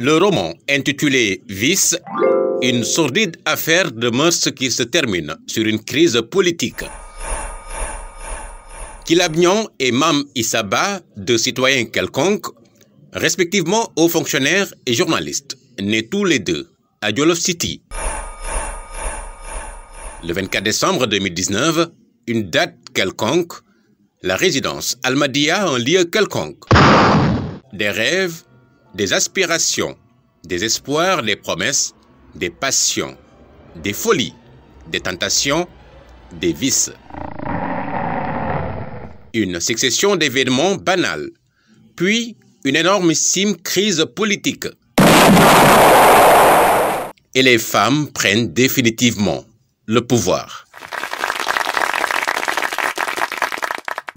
le roman intitulé Vice une sordide affaire de mœurs qui se termine sur une crise politique Kilabnion et Mam Isaba, deux citoyens quelconques, respectivement hauts fonctionnaires et journalistes, nés tous les deux à Jolof City. Le 24 décembre 2019, une date quelconque, la résidence Almadia en lieu quelconque. Des rêves, des aspirations, des espoirs, des promesses, des passions, des folies, des tentations, des vices. Une succession d'événements banals, puis une énormissime crise politique. Et les femmes prennent définitivement le pouvoir.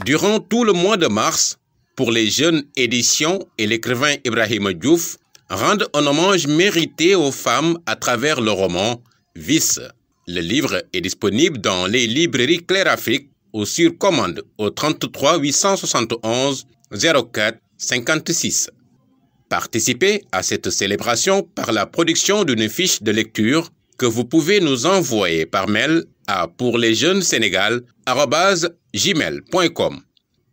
Durant tout le mois de mars, pour les jeunes éditions et l'écrivain Ibrahim Diouf rendent un hommage mérité aux femmes à travers le roman Vice. Le livre est disponible dans les librairies Claire Afrique ou sur commande au 33 871 04 56. Participez à cette célébration par la production d'une fiche de lecture que vous pouvez nous envoyer par mail à pour les jeunes Sénégal gmail.com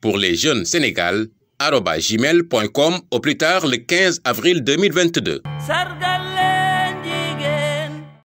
pour les jeunes Sénégal, gmail.com au plus tard le 15 avril 2022.